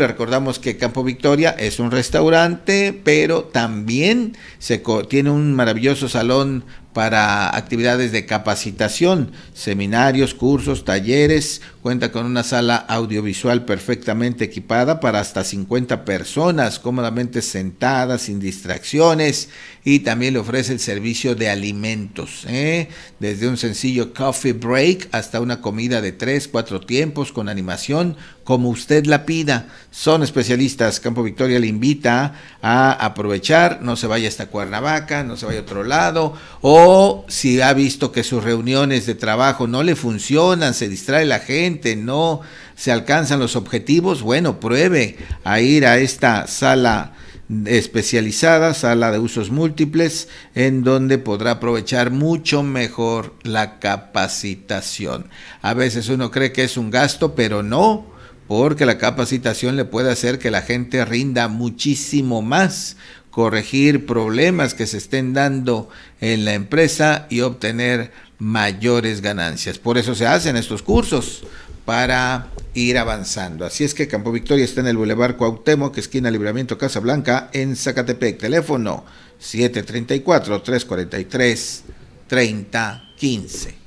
recordamos que Campo Victoria es un restaurante, pero también tiene un maravilloso salón para actividades de capacitación, seminarios, cursos, talleres. Cuenta con una sala audiovisual perfectamente equipada para hasta 50 personas, cómodamente sentadas, sin distracciones. Y también le ofrece el servicio de alimentos, ¿eh? desde un sencillo coffee break hasta una comida de 3, 4 tiempos con animación, como usted la pida. Son especialistas. Campo Victoria le invita a aprovechar, no se vaya hasta Cuernavaca, no se vaya a otro lado. O o si ha visto que sus reuniones de trabajo no le funcionan, se distrae la gente, no se alcanzan los objetivos, bueno, pruebe a ir a esta sala especializada, sala de usos múltiples, en donde podrá aprovechar mucho mejor la capacitación. A veces uno cree que es un gasto, pero no, porque la capacitación le puede hacer que la gente rinda muchísimo más corregir problemas que se estén dando en la empresa y obtener mayores ganancias. Por eso se hacen estos cursos para ir avanzando. Así es que Campo Victoria está en el Boulevard Cuauhtémoc, esquina Libramiento Casa Blanca, en Zacatepec. Teléfono 734 343 3015.